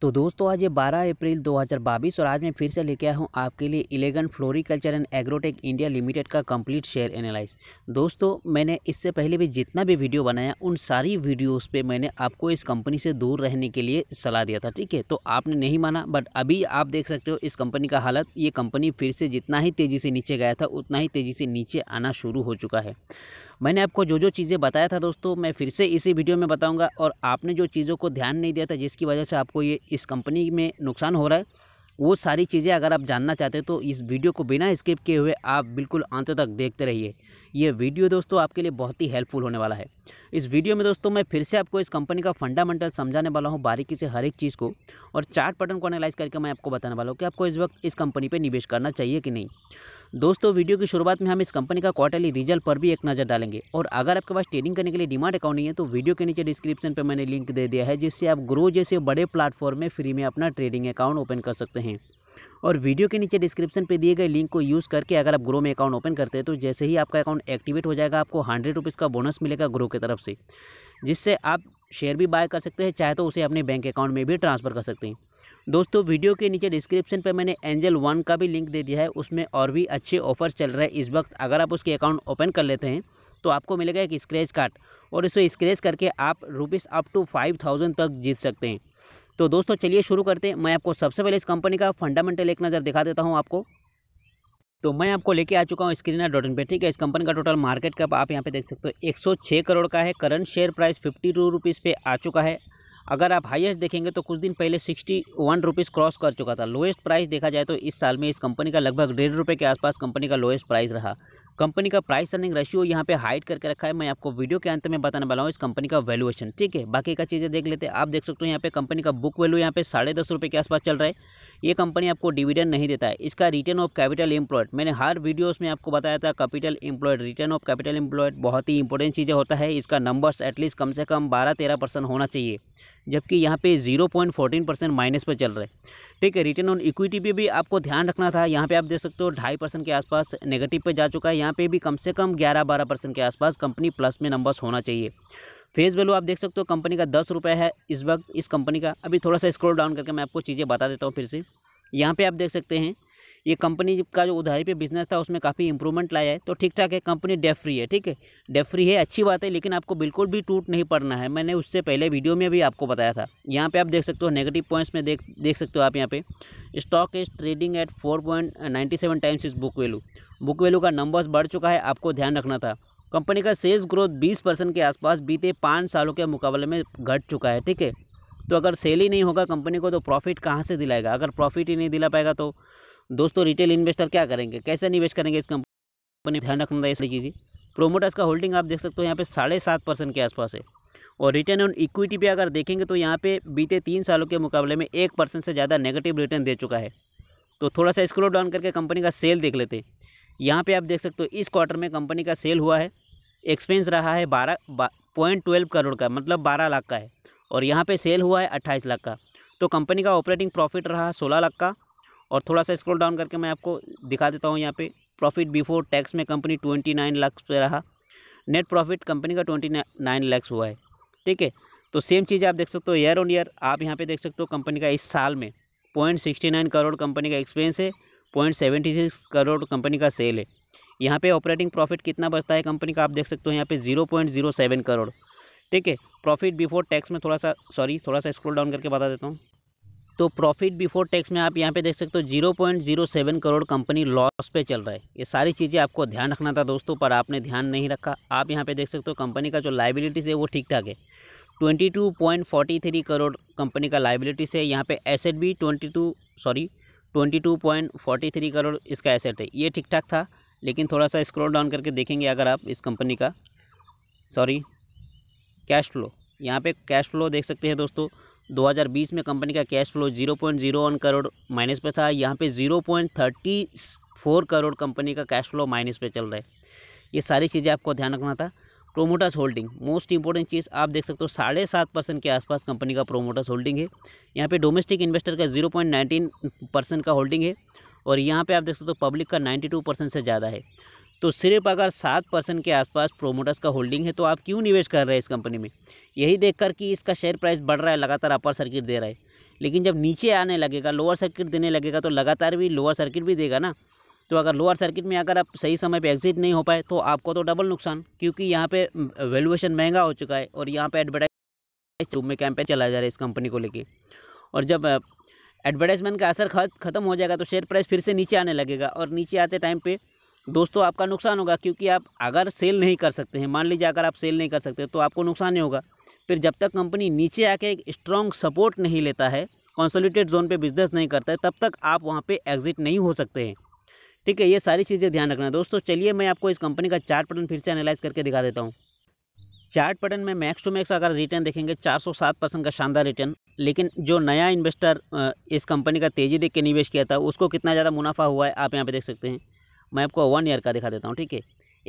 तो दोस्तों आज ये 12 अप्रैल 2022 और आज मैं फिर से लेके आया हूँ आपके लिए elegant floriculture and agrotech India limited का कंप्लीट शेयर एनालाइज दोस्तों मैंने इससे पहले भी जितना भी वीडियो बनाया उन सारी वीडियोस पे मैंने आपको इस कंपनी से दूर रहने के लिए सलाह दिया था ठीक है तो आपने नहीं माना बट अभी आप देख सकते हो इस कंपनी का हालत ये कंपनी फिर से जितना ही तेज़ी से नीचे गया था उतना ही तेज़ी से नीचे आना शुरू हो चुका है मैंने आपको जो जो चीज़ें बताया था दोस्तों मैं फिर से इसी वीडियो में बताऊँगा और आपने जो चीज़ों को ध्यान नहीं दिया था जिसकी वजह से आपको ये इस कंपनी में नुकसान हो रहा है वो सारी चीज़ें अगर आप जानना चाहते हैं तो इस वीडियो को बिना स्किप किए हुए आप बिल्कुल अंत तक देखते रहिए ये वीडियो दोस्तों आपके लिए बहुत ही हेल्पफुल होने वाला है इस वीडियो में दोस्तों मैं फिर से आपको इस कंपनी का फंडामेंटल समझाने वाला हूँ बारीकी से हर एक चीज़ को और चार्ट पैटर्न को एनालाइज करके मैं आपको बताने वाला हूँ कि आपको इस वक्त इस कंपनी पर निवेश करना चाहिए कि नहीं दोस्तों वीडियो की शुरुआत में हम इस कंपनी का क्वार्टरली रिजल्ट पर भी एक नज़र डालेंगे और अगर आपके पास ट्रेडिंग करने के लिए डिमांड अकाउंट नहीं है तो वीडियो के नीचे डिस्क्रिप्शन पर मैंने लिंक दे दिया है जिससे आप ग्रो जैसे बड़े प्लेटफॉर्म में फ्री में अपना ट्रेडिंग अकाउंट ओपन कर सकते हैं और वीडियो के नीचे डिस्क्रिप्शन पे दिए गए लिंक को यूज़ करके अगर आप ग्रो में अकाउंट ओपन करते हैं तो जैसे ही आपका अकाउंट एक्टिवेट हो जाएगा आपको हंड्रेड रुपीज़ का बोनस मिलेगा ग्रो की तरफ से जिससे आप शेयर भी बाय कर सकते हैं चाहे तो उसे अपने बैंक अकाउंट में भी ट्रांसफ़र कर सकते हैं दोस्तों वीडियो के नीचे डिस्क्रिप्शन पर मैंने एंजल वन का भी लिंक दे दिया है उसमें और भी अच्छे ऑफर्स चल रहे हैं इस वक्त अगर आप उसके अकाउंट ओपन कर लेते हैं तो आपको मिलेगा एक स्क्रैच कार्ड और इसे स्क्रैच करके आप rupees up to five thousand तक जीत सकते हैं तो दोस्तों चलिए शुरू करते हैं मैं आपको सबसे पहले इस कंपनी का फंडामेंटल एक नज़र दिखा देता हूँ आपको तो मैं आपको लेके आ चुका हूँ स्क्रीनर डॉट इन पर ठीक है इस कंपनी का टोटल मार्केट कैप आप यहाँ पे देख सकते हो 106 करोड़ का है current share price fifty two rupees पे आ चुका है अगर आप हाईएस्ट देखेंगे तो कुछ दिन पहले सिक्सटी वन रुपीज़ क्रॉस कर चुका था लोएस्ट प्राइस देखा जाए तो इस साल में इस कंपनी का लगभग डेढ़ रुपये के आसपास कंपनी का लोएस्ट प्राइस रहा कंपनी का प्राइस अर्निंग रेशियो यहाँ पे हाइड करके रखा है मैं आपको वीडियो के अंत में बताने वाला हूँ इस कंपनी का वैल्यूएशन ठीक है बाकी का चीज़ें देख लेते हैं आप देख सकते हो यहाँ पे कंपनी का बुक वैल्यू यहाँ पे साढ़े दस रुपये के आसपास चल रहा है ये कंपनी आपको डिविडेंड नहीं देता है इसका रिटर्न ऑफ कैपिटल एम्प्लॉयड मैंने हर वीडियोस में आपको बताया था capital employed return of capital employed बहुत ही इंपॉर्टेंट चीज़ें होता है इसका नंबर्स एटलीस्ट कम से कम बारह तेरह परसेंट होना चाहिए जबकि यहाँ पे zero point fourteen percent minus पर चल रहे ठीक है रिटर्न ऑन इक्विटी पर भी आपको ध्यान रखना था यहाँ पे आप देख सकते हो ढाई परसेंट के आसपास नेगेटिव पे जा चुका है यहाँ पर भी कम से कम ग्यारह बारह परसेंट के आसपास कंपनी प्लस में नंबर्स होना चाहिए फेस वैल्यू आप देख सकते हो कंपनी का दस रुपये है इस वक्त इस कंपनी का अभी थोड़ा सा स्क्रॉल डाउन करके मैं आपको चीज़ें बता देता हूँ फिर से यहाँ पे आप देख सकते हैं ये कंपनी का जो उधारी पे बिजनेस था उसमें काफ़ी इंप्रूवमेंट लाया है तो ठीक ठाक है कंपनी डेफ फ्री है ठीक है डेफ फ्री है अच्छी बात है लेकिन आपको बिल्कुल भी टूट नहीं पड़ना है मैंने उससे पहले वीडियो में भी आपको बताया था यहाँ पे आप देख सकते हो नेगेटिव पॉइंट्स में देख देख सकते हो आप यहाँ पे stock is trading at four point ninety seven times इस बुक वैल्यू बुक वैल्यू का नंबर्स बढ़ चुका है आपको ध्यान रखना था कंपनी का सेल्स ग्रोथ 20 परसेंट के आसपास बीते पाँच सालों के मुकाबले में घट चुका है ठीक है तो अगर सेल ही नहीं होगा कंपनी को तो प्रॉफिट कहाँ से दिलाएगा अगर प्रॉफिट ही नहीं दिला पाएगा तो दोस्तों रिटेल इन्वेस्टर क्या करेंगे कैसे निवेश करेंगे इस कंपनी ध्यान रखना था इसलिए कीजिए प्रोमोटर्स का होल्डिंग आप देख सकते हो यहाँ पे साढ़े सात परसेंट के आसपास है और रिटर्न ऑन इक्विटी पे अगर देखेंगे तो यहाँ पे बीते तीन सालों के मुकाबले में एक परसेंट से ज़्यादा नेगेटिव रिटर्न दे चुका है तो थोड़ा सा स्क्रोल डाउन करके कंपनी का सेल देख लेते हैं यहाँ पे आप देख सकते हो इस क्वार्टर में कंपनी का सेल हुआ है एक्सपेंस रहा है बारह पॉइंट ट्वेल्व करोड़ का मतलब बारह लाख का है और यहाँ पे सेल हुआ है अट्ठाईस लाख का तो कंपनी का ऑपरेटिंग प्रॉफिट रहा सोलह लाख का और थोड़ा सा स्क्रोल डाउन करके मैं आपको दिखा देता हूँ यहाँ पर प्रॉफिट बिफोर टैक्स में कंपनी ट्वेंटी नाइन लाख पे रहा नेट प्रॉफिट कंपनी का ट्वेंटी नाइन हुआ है ठीक है तो सेम चीज़ आप देख सकते हो ईयर ऑन ईयर आप यहाँ पे देख सकते हो कंपनी का इस साल में point sixty nine crore company का एक्सपेंस है point seventy six crore company का सेल है यहाँ पे ऑपरेटिंग प्रॉफिट कितना बचता है कंपनी का आप देख सकते हो यहाँ पे zero point zero seven crore ठीक है प्रॉफिट बिफोर टैक्स में थोड़ा सा सॉरी थोड़ा सा स्क्रोल डाउन करके बता देता हूँ तो प्रॉफिट बिफोर टैक्स में आप यहाँ पे देख सकते हो zero point zero seven crore company loss पे चल रहा है ये सारी चीज़ें आपको ध्यान रखना था दोस्तों पर आपने ध्यान नहीं रखा आप यहाँ पर देख सकते हो कंपनी का जो लाइबिलिटीज़ है वो ठीक ठाक है twenty two point forty three crore company का लाइबिलिटीज़ है यहाँ पे एसेट भी twenty two sorry twenty two point forty three crore इसका एसेट है ये ठीक ठाक था लेकिन थोड़ा सा स्क्रॉल डाउन करके देखेंगे अगर आप इस कंपनी का सॉरी कैश फ्लो यहाँ पे कैश फ्लो देख सकते हैं दोस्तों 2020 में कंपनी का कैश फ्लो 0.01 करोड़ माइनस पे था यहाँ पे 0.34 करोड़ कंपनी का कैश फ्लो माइनस पे चल रहा है ये सारी चीज़ें आपको ध्यान रखना था प्रोमोटर्स होल्डिंग मोस्ट इंपॉर्टेंट चीज़ आप देख सकते हो साढ़े सात परसेंट के आसपास कंपनी का प्रोमोटर्स होल्डिंग है यहाँ पे डोमेस्टिक इन्वेस्टर का जीरो पॉइंट नाइनटीन परसेंट का होल्डिंग है और यहाँ पे आप देख सकते हो पब्लिक का नाइन्टी टू परसेंट से ज़्यादा है तो सिर्फ अगर सात परसेंट के आसपास प्रोमोटर्स का होल्डिंग है तो आप क्यों निवेश कर रहे हैं इस कंपनी में यही देख कि इसका शेयर प्राइस बढ़ रहा है लगातार अपर सर्किट दे रहा है लेकिन जब नीचे आने लगेगा लोअर सर्किट देने लगेगा तो लगातार भी लोअर सर्किट भी देगा ना तो अगर लोअर सर्किट में अगर आप सही समय पे एग्जिट नहीं हो पाए तो आपको तो डबल नुकसान क्योंकि यहाँ पे वैल्यूएशन महंगा हो चुका है और यहाँ पे एडवर्टाइज रूप में कैंपेन चलाया जा रहा है इस कंपनी को लेके और जब एडवर्टाइजमेंट का असर ख़त्म हो जाएगा तो शेयर प्राइस फिर से नीचे आने लगेगा और नीचे आते टाइम पर दोस्तों आपका नुकसान होगा क्योंकि आप अगर सेल नहीं कर सकते हैं मान लीजिए अगर आप सेल नहीं कर सकते तो आपको नुकसान ही होगा फिर जब तक कंपनी नीचे आके एक स्ट्रॉन्ग सपोर्ट नहीं लेता है कॉन्सोलिटेड जोन पे बिजनेस नहीं करता है तब तक आप वहाँ पे एग्जिट नहीं हो सकते हैं ठीक है ये सारी चीज़ें ध्यान रखना दोस्तों चलिए मैं आपको इस कंपनी का चार्ट पैटर्न फिर से एनालाइज करके दिखा देता हूँ चार्ट पैटर्न में मैक्स टू मैक्स अगर रिटर्न देखेंगे 407 परसेंट का शानदार रिटर्न लेकिन जो नया इन्वेस्टर इस कंपनी का तेज़ी देख के निवेश किया था उसको कितना ज़्यादा मुनाफा हुआ है आप यहाँ पे देख सकते हैं मैं आपको वन ईयर का दिखा देता हूँ ठीक है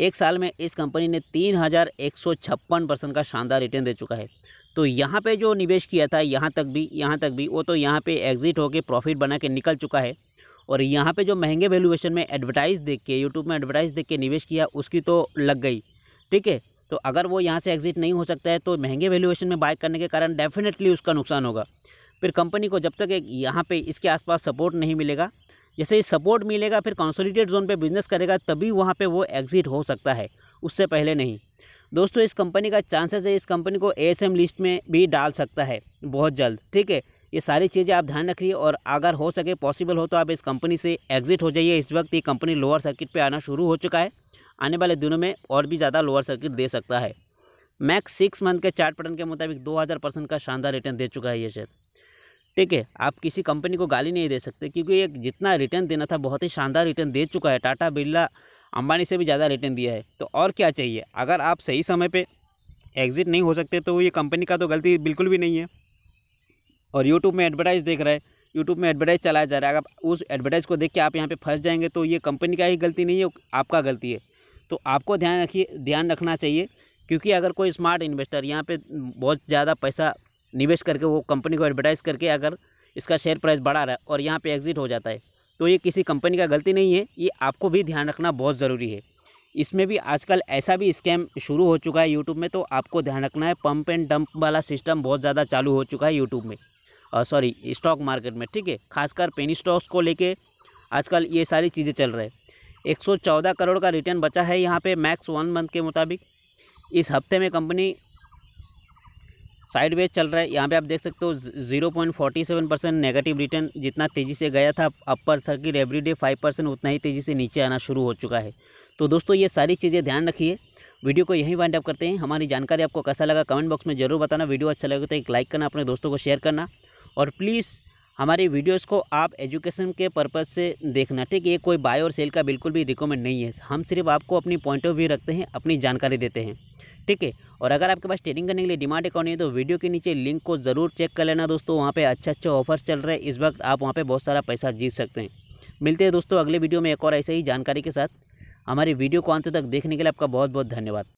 एक साल में इस कंपनी ने तीन हज़ार एक सौ छप्पन परसेंट का शानदार रिटर्न दे चुका है तो यहाँ पे जो निवेश किया था यहाँ तक भी यहाँ तक भी वो तो यहाँ पे एग्ज़िट होकर प्रॉफिट बना के निकल चुका है और यहाँ पे जो महंगे वैल्यूएशन में एडवर्टाइज़ देख के यूट्यूब में एडवर्टाइज़ देख के निवेश किया उसकी तो लग गई ठीक है तो अगर वो यहाँ से एग्जिट नहीं हो सकता है तो महंगे वैल्यूएशन में बाय करने के कारण डेफिनेटली उसका नुकसान होगा फिर कंपनी को जब तक एक यहाँ पर इसके आसपास सपोर्ट नहीं मिलेगा जैसे ही सपोर्ट मिलेगा फिर कंसोलिडेट जोन पर बिजनेस करेगा तभी वहाँ पर वो एग्जिट हो सकता है उससे पहले नहीं दोस्तों इस कंपनी का चांसेस है इस कंपनी को एएसएम लिस्ट में भी डाल सकता है बहुत जल्द ठीक है ये सारी चीज़ें आप ध्यान रखिए और अगर हो सके पॉसिबल हो तो आप इस कंपनी से एग्जिट हो जाइए इस वक्त ये कंपनी लोअर सर्किट पे आना शुरू हो चुका है आने वाले दिनों में और भी ज़्यादा लोअर सर्किट दे सकता है मैक्स सिक्स मंथ के चार्ट पैटर्न के मुताबिक दो हज़ार परसेंट का शानदार रिटर्न दे चुका है ये शेयर ठीक है आप किसी कंपनी को गाली नहीं दे सकते क्योंकि ये जितना रिटर्न देना था बहुत ही शानदार रिटर्न दे चुका है टाटा बिरला अंबानी से भी ज़्यादा रिटर्न दिया है तो और क्या चाहिए अगर आप सही समय पर एग्ज़िट नहीं हो सकते तो ये कंपनी का तो गलती बिल्कुल भी नहीं है और यूट्यूब में एडवर्टाइज़ देख रहे हैं यूट्यूब में एडवर्टाइज़ चलाया जा रहा है अगर उस एडवर्टाइज़ को देख के आप यहाँ पे फंस जाएंगे तो ये कंपनी का ही गलती नहीं है आपका गलती है तो आपको ध्यान रखिए ध्यान रखना चाहिए क्योंकि अगर कोई स्मार्ट इन्वेस्टर यहाँ पे बहुत ज़्यादा पैसा निवेश करके वो कंपनी को एडवर्टाइज़ करके अगर इसका शेयर प्राइस बढ़ा रहा है और यहाँ पर एग्ज़िट हो जाता है तो ये किसी कंपनी का गलती नहीं है ये आपको भी ध्यान रखना बहुत ज़रूरी है इसमें भी आजकल ऐसा भी स्कैम शुरू हो चुका है यूट्यूब में तो आपको ध्यान रखना है पंप एंड डंप वाला सिस्टम बहुत ज़्यादा चालू हो चुका है यूट्यूब में सॉरी स्टॉक मार्केट में ठीक है खासकर पेनी स्टॉक्स को लेके आजकल ये सारी चीज़ें चल रहे हैं 114 करोड़ का रिटर्न बचा है यहाँ पे मैक्स वन मंथ के मुताबिक इस हफ्ते में कंपनी साइडवेज चल रहा है यहाँ पे आप देख सकते हो zero point forty seven percent negative return जितना तेज़ी से गया था upper circuit everyday five percent उतना ही तेज़ी से नीचे आना शुरू हो चुका है तो दोस्तों ये सारी चीज़ें ध्यान रखिए वीडियो को यहीं वाइंड अप करते हैं हमारी जानकारी आपको कैसा लगा कमेंट बॉक्स में जरूर बताना वीडियो अच्छा लगे तो एक लाइक करना अपने दोस्तों को शेयर करना और प्लीज़ हमारे वीडियोस को आप एजुकेशन के पर्पज़ से देखना ठीक है ये कोई बाय और सेल का बिल्कुल भी रिकमेंड नहीं है हम सिर्फ आपको अपनी पॉइंट ऑफ व्यू रखते हैं अपनी जानकारी देते हैं ठीक है और अगर आपके पास ट्रेडिंग करने के लिए डिमांड अकाउंट है तो वीडियो के नीचे लिंक को ज़रूर चेक कर लेना दोस्तों वहाँ पर अच्छे अच्छे ऑफर्स चल रहे हैं इस वक्त आप वहाँ पर बहुत सारा पैसा जीत सकते हैं मिलते हैं दोस्तों अगले वीडियो में एक और ऐसे ही जानकारी के साथ हमारी वीडियो को अंत तक देखने के लिए आपका बहुत बहुत धन्यवाद